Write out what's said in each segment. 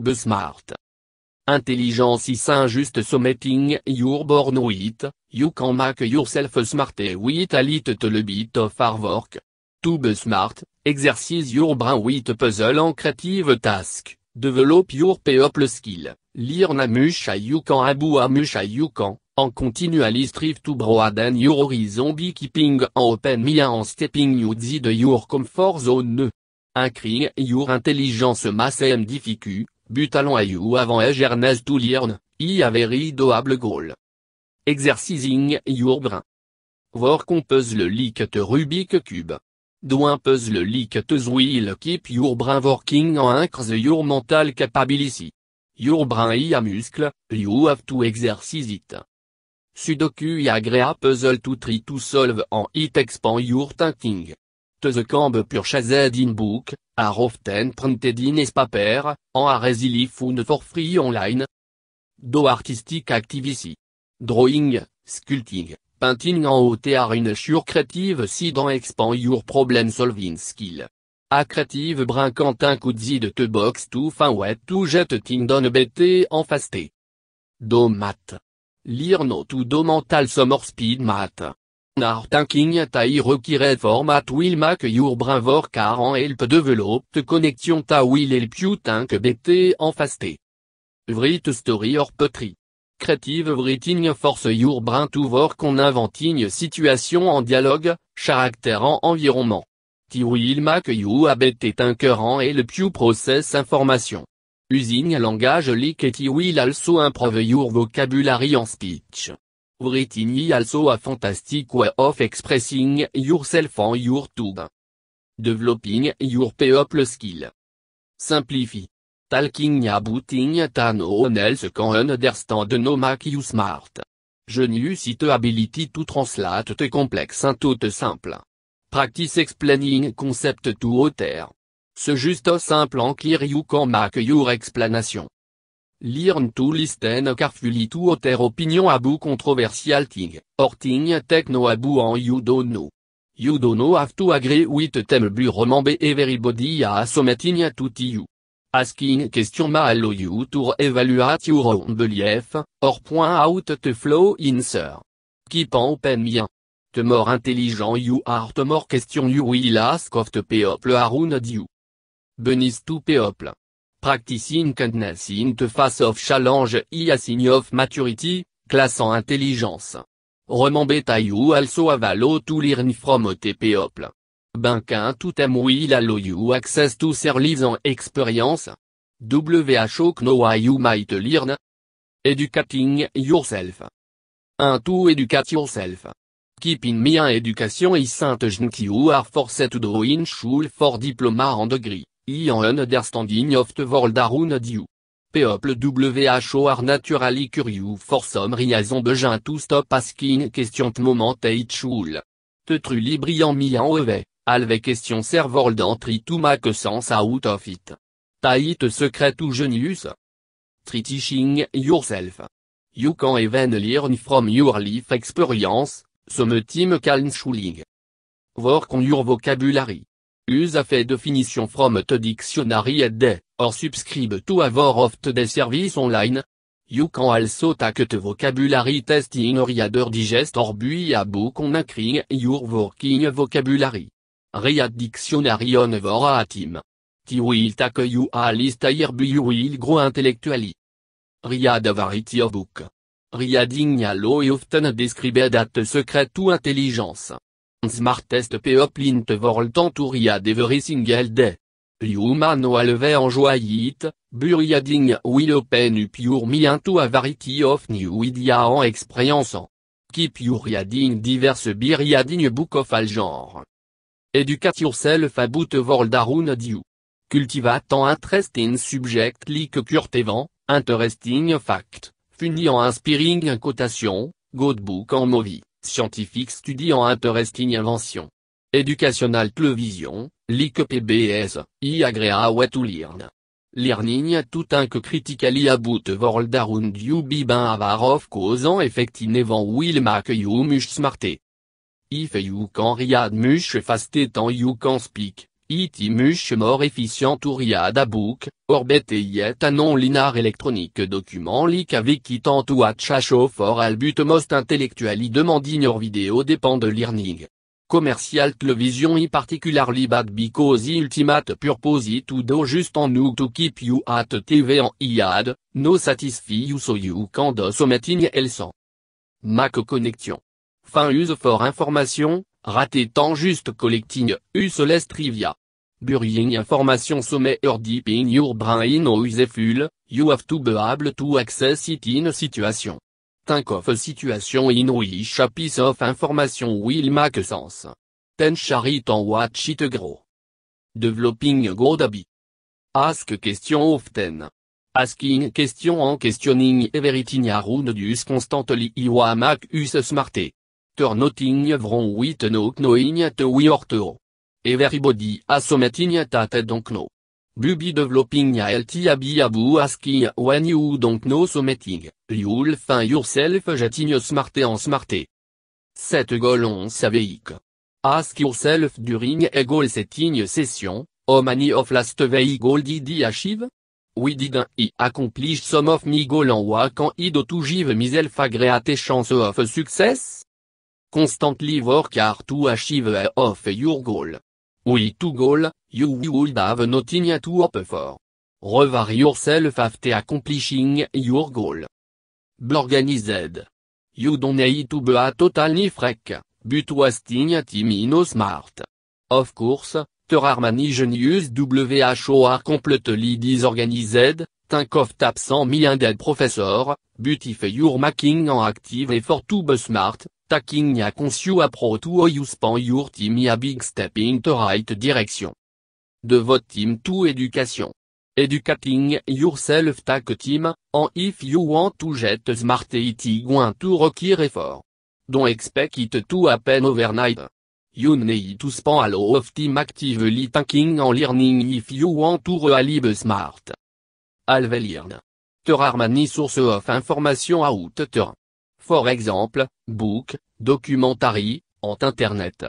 be Smart. Intelligence is just something your born with, you can make yourself smart with a little bit of hard work. To be smart, exercise your brain with puzzle and creative task, develop your people skill, learn a much you can abu a much you can, and continually strive to broaden your horizon by keeping an open mind and stepping you the your comfort zone cri your intelligence mass and difficu, but à you avant egernes to learn, y a doable goal. Exercising your brain. Work on puzzle te Rubik cube. Doin puzzle te Zwill keep your brain working and increase your mental capability. Your brain a muscle, you have to exercise it. Sudoku y a puzzle to try to solve En it expand your thinking camp kamp purchased in book, are often printed in paper, en a easily for free online. Do artistic activity. Drawing, sculpting, painting en haut are in sure creative si dans expand your problem solving skill. A creative brin un coup de te box to fin wet to jetting ting don bt en Do mat. Lire no to do mental summer speed mat now thinking at I format will make your brain work and help develop the connection ta will help you think better en fasté. Vrit story or pottery. Creative writing force your brain to work on inventing situation en dialogue, caractère en environnement. Ti will make you a better thinker and help you process information. Using langage like it will also improve your vocabulary en speech is also a fantastic way of expressing yourself on your tube. Developing your people skill. Simplify. Talking about it no one else can understand no make you smart. Genius it ability to translate the complex into the simple. Practice explaining concept to author. Ce juste simple en clear you can make your explanation. L'Irn to listen carefully to other opinion abu controversial thing, or thing techno abu and you don't know. You don't know have to agree with them but remember everybody has something to you. Asking question ma allow you to evaluate your own belief, or point out the flow in sir. Keep on open bien. The more intelligent you are the more question you will ask of the people around you. Benis to people. Practicing Kindness in the Face of Challenge is of maturity, class and intelligence. Remember you also have a to learn from other people. Bankin to them will allow you access to service and experience. WHO know why you might learn. Educating yourself. Un to educate yourself. Keeping in an education is something you are forced to do in school for diploma and degree. I understanding of the world around you. People WHO are naturally curious for some reason begin to stop asking question moment it should. The truly brilliant me en away, alve question servol d'entry to make sense out of it. Tait secret ou genius. Teaching yourself. You can even learn from your life experience, some team can schooling. Work on your vocabulary. Use a fait definition from the dictionary et the, or subscribe to a of the service online. You can also take the vocabulary test in reader digest or buy a book on increasing your working vocabulary. Read dictionary on a team. Ti will take you a list here but you will grow intellectually. Read a variety of book. Reading a lo often described at secret ou intelligence smartest people in the world every single day. You Human alve en it, buriading will open up your mind to a variety of new idea and experience. Keep your reading diverse biriading book of all genre. Educate yourself about world around you. Cultivate an interesting subject like event, interesting fact, funny inspiring quotation, good book en movie. Scientific Study en Interesting Invention. Educational Television, Lick PBS, I Agrea to Learn. Learning tout un que critically about world around you be ben avar of will make you much smarter. If you can read much faster than you can speak. Itimush more efficient ouria dabouk, et yet non linar électronique document lik avik ou atchacho for albut most intellectuali demanding ignore vidéo dépend de learning. Commercial television y particularly bad because ultimate purpose to do just en to keep you at TV en iad, no satisfy you so you can do something else. Mac connexion. Fin use for information, raté tant juste collecting, useless trivia. Burying information sommet deep in your brain or useful, you have to be able to access it in a situation. Think of a situation in which a piece of information will make sense. Then share it watch it grow. Developing a good habit. Ask question often. Asking questions and questioning everything around us constantly will make us smarter. Turn noting wrong with no knowing at we or to. Everybody has something that they don't no. Bubi developing a abi abu asking when you don't know something, you'll find yourself getting smarter and smarter. Cette goal on Ask yourself during a goal setting session, how many of last week goal did I achieve? We didn't I accomplish some of my goal and what can I do to give myself a great chance of success? Constantly work hard to achieve a of your goal. We to goal, you would have nothing to hope for. Revar yourself after accomplishing your goal. Blorganized. You don't need to be a totally freak, but wasting a team in smart. Of course, the are genius WHO are completely disorganized, think of me and dead professor, but if you're making an active effort to be smart, taking a conscious pro to you span your team a big step in the right direction. De votre team to education. Educating yourself take team, en if you want to get smart it going to require effort. Don't expect it to happen overnight. You need to spend a lot of time actively thinking and learning if you want to really be smart. Alve learn. There are many of information out there. For example, book, documentary, en internet.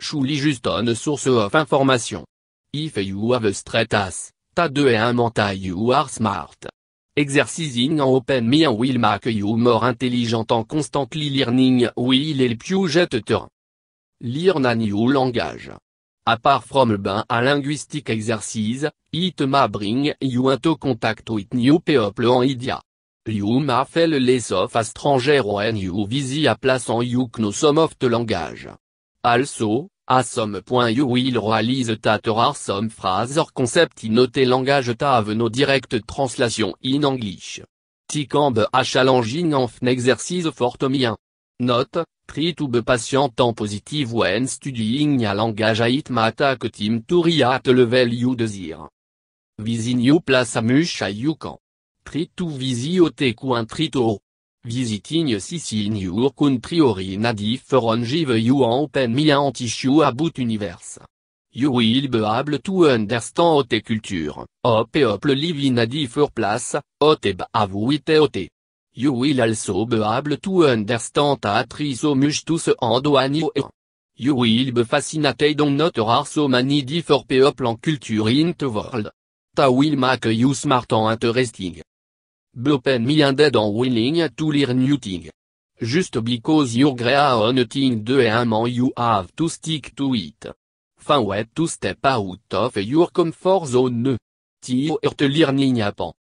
Shuli just on source of information. If you have a straight ass, ta de and mental you are smart. Exercising en open mind will make you more intelligent and constantly learning will help you get there. Learn a new language. Apart from a linguistic exercise, it may bring you into contact with new people and ideas. You a fait les of stranger when you visi a place en you nous sommes of langage. Also, à some point you will realize that some phrase or concept in noté langage that have no direct translation in English. Ticambe a challenging of an exercise for Tomien. Note, treat to be patient en positive when studying a language it matak team to reach level you desire. Visi New place a mush Tritu visioteku intrito. Visiting Sicily your country or in a different give you open me an issue about universe. You will be able to understand ote culture, o people live in a different place, ote bavuite ote. You will also be able to understand a tous so much to You will be fascinated on not so many different people and culture in the world. Ta will make you smart and interesting. Blopen dead and willing to learn new thing. Just because you're great on a thing de and you have to stick to it. Find way to step out of your comfort zone. Tio learning thing